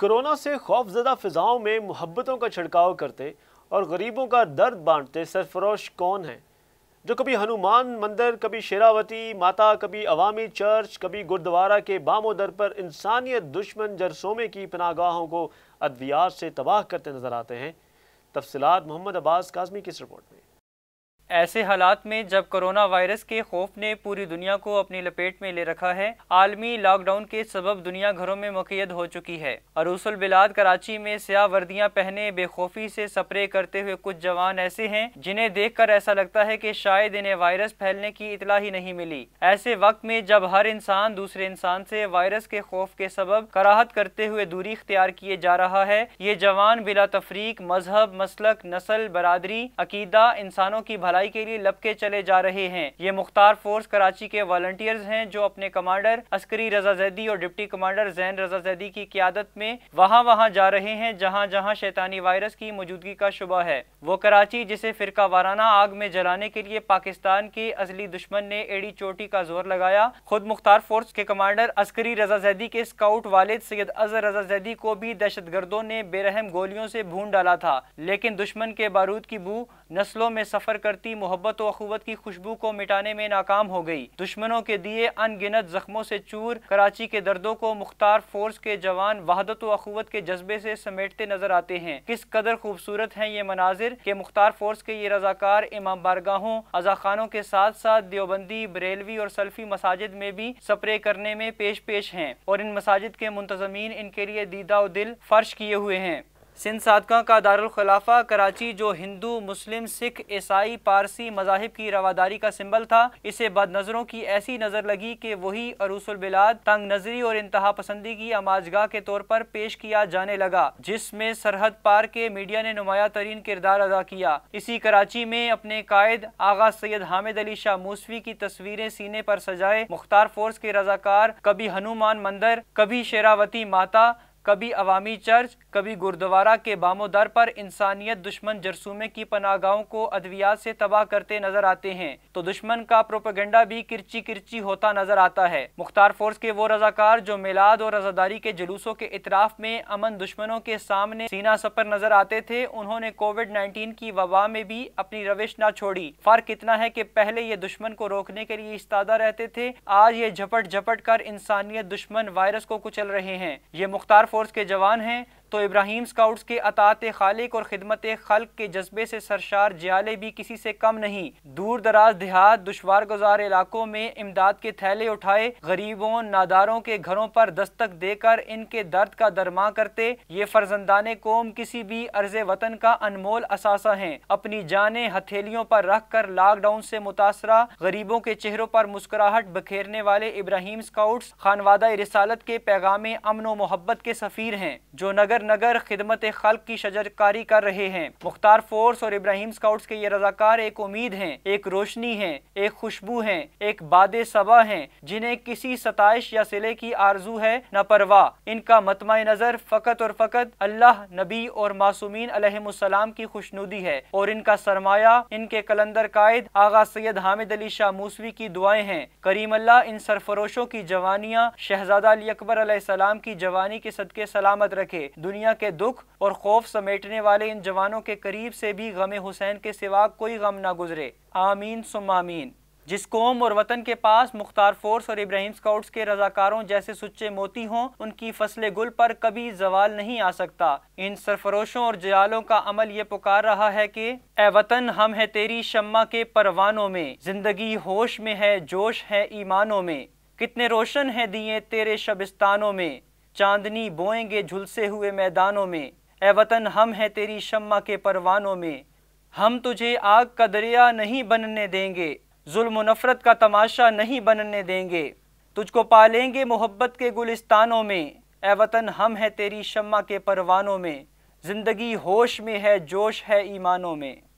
corona से खौफजदा फ़िज़ाओं में मोहब्बतों का छिड़काव करते और गरीबों का दर्द बांटते सरफरोश कौन हैं जो कभी हनुमान मंदिर कभी शेरावती माता कभी अवामी चर्च कभी गुरुद्वारा के बामो दर पर इंसानियत दुश्मन जरसोमे की पनागाहों को अद्वियात से तबाह करते नजर आते हैं तफसलत मोहम्मद अब्बास काजमी की इस रिपोर्ट में ऐसे हालात में जब कोरोना वायरस के खौफ ने पूरी दुनिया को अपनी लपेट में ले रखा है आलमी लॉकडाउन के सबब दुनिया घरों में मुकैद हो चुकी है अरूसल बिलाद कराची में सयाह वर्दियाँ पहने बेखौफी से स्प्रे करते हुए कुछ जवान ऐसे हैं जिन्हें देख कर ऐसा लगता है की शायद इन्हें वायरस फैलने की इतला ही नहीं मिली ऐसे वक्त में जब हर इंसान दूसरे इंसान से वायरस के खौफ के सबब कराहत करते हुए दूरी इख्तियार किए जा रहा है ये जवान बिला तफरीक मजहब मसलक नस्ल बरदरी अकीदा इंसानों की भलाई लड़ाई के लिए लपके चले जा रहे हैं ये मुख्तार फोर्स कराची के वॉल्टियर्स हैं जो अपने कमांडर अस्करी रजा जैदी और डिप्टी कमांडर जैन रजा जैदी की क्यादत में वहाँ वहाँ जा रहे हैं जहाँ जहाँ शैतानी वायरस की मौजूदगी का शुबा है वो कराची जिसे फिरका वाराना आग में जलाने के लिए पाकिस्तान के असली दुश्मन ने एड़ी चोटी का जोर लगाया खुद मुख्तार फोर्स के कमांडर अस्करी रजा जैदी के स्काउट वाले सैयद अजहर रजा जैदी को भी दहशत गर्दों ने बेरहम गोलियों से भून डाला था लेकिन दुश्मन के बारूद की बू नस्लों में सफर करती की मोहब्बत व अखुवत की खुशबू को मिटाने में नाकाम हो गई दुश्मनों के दिए अनगिनत जख्मों से चूर कराची के दर्दों को मुख्तार फोर्स के जवान वहादत व अखुवत के जज्बे से समेटते नजर आते हैं किस कदर खूबसूरत हैं ये मनाजिर के मुख्तार फोर्स के ये रजाकार इमाम बारगाहों अजाखानों के साथ साथ देवबंदी बरेलवी और सल्फी मसाजिद में भी स्प्रे करने में पेश पेश हैं और इन मसाजिद के मुंतजमीन इनके लिए दीदा दिल फर्श किए हुए हैं सिंध सादका का दारखिलाफा कराची जो हिंदू मुस्लिम सिख ईसाई पारसी मजाहब की रवादारी का सिंबल था इसे बद नज़रों की ऐसी नज़र लगी कि वही बिलाद तंग नजरी और इंतहा पसंदी की आमाजगा के तौर पर पेश किया जाने लगा जिसमें सरहद पार के मीडिया ने नुमाया तरीन किरदार अदा किया इसी कराची में अपने कायद आगा सैयद हामिद अली शाह मूसवी की तस्वीरें सीने पर सजाए मुख्तार फोर्स के रजाकार कभी हनुमान मंदिर कभी शेरावती माता कभी अवामी चर्च कभी गुरुद्वारा के बामोदर पर इंसानियत दुश्मन जरसूमे की पनागाहों को अद्वियात से तबाह करते नजर आते हैं तो दुश्मन का प्रोपेगेंडा भी किरची किरची होता नजर आता है मुख्तार फोर्स के वो रजाकार जो मिलाद और रजादारी के जुलूसों के इतराफ में अमन दुश्मनों के सामने सीना सफर नजर आते थे उन्होंने कोविड नाइन्टीन की वबा में भी अपनी रविश न छोड़ी फर्क इतना है की पहले ये दुश्मन को रोकने के लिए इस्तादा रहते थे आज ये झपट झपट कर इंसानियत दुश्मन वायरस को कुचल रहे हैं ये मुख्तार फोर्स के जवान हैं तो इब्राहिम स्काउट्स के अतात खालिक और खिदमत खल्क के जज्बे से सरशार जियाले भी किसी से कम नहीं दूर दराज देहात दुशवार गुजार इलाकों में इमदाद के थैले उठाए गरीबों नादारों के घरों पर दस्तक देकर इनके दर्द का दरमा करते ये फर्जंदान कौम किसी भी अर्ज वतन का अनमोल असासा है अपनी जाने हथेलियों पर रख कर लॉकडाउन से मुतासरा गरीबों के चेहरों पर मुस्कुराहट बखेरने वाले इब्राहिम स्काउट्स खानवादा रिसालत के पैगाम अमन व मोहब्बत के सफ़ीर हैं जो नगर नगर खिदमत खल्क की शजरकारी कर रहे हैं मुख्तार फोर्स और इब्राहिम स्काउट्स के ये रजाकार एक उम्मीद हैं एक रोशनी हैं एक खुशबू हैं एक बाद सबा हैं जिन्हें किसी सताइश या सिले की आरजू है न परवाह इनका मतम नज़र फ़कत और फ़कत अल्लाह नबी और मासूमिन की खुशनुदी है और इनका सरमाया इनके कलंदर कायद आगा सैयद हामिद अली शाह मूसवी की दुआएं हैं करीम अल्लाह इन सरफरोशों की जवानियाँ शहजादा अली अकबर सलाम की जवानी के सदके सलामत रखे दुनिया के दुख और खौफ समेटने वाले इन जवानों के करीब से भी गम हुसैन के सिवा कोई गम ना गुजरे आमीन सुमामीन जिस कौम और वतन के पास मुख्तार फोर्स और इब्राहिम स्काउट्स के रजाकारों जैसे सुच्चे मोती हों उनकी फसल गुल पर कभी जवाल नहीं आ सकता इन सरफरोशों और जयालों का अमल ये पुकार रहा है कि ए वतन हम है तेरी शम्मा के परवानों में जिंदगी होश में है जोश है ईमानों में कितने रोशन है दिए तेरे शबिस्तानों में चांदनी बोएंगे झुलसे हुए मैदानों में ए वतन हम हैं तेरी शम्मा के परवानों में हम तुझे आग का दरिया नहीं बनने देंगे जुल्म नफरत का तमाशा नहीं बनने देंगे तुझको पालेंगे मोहब्बत के गुलिस्तानों में ए वतन हम हैं तेरी शम्मा के परवानों में ज़िंदगी होश में है जोश है ईमानों में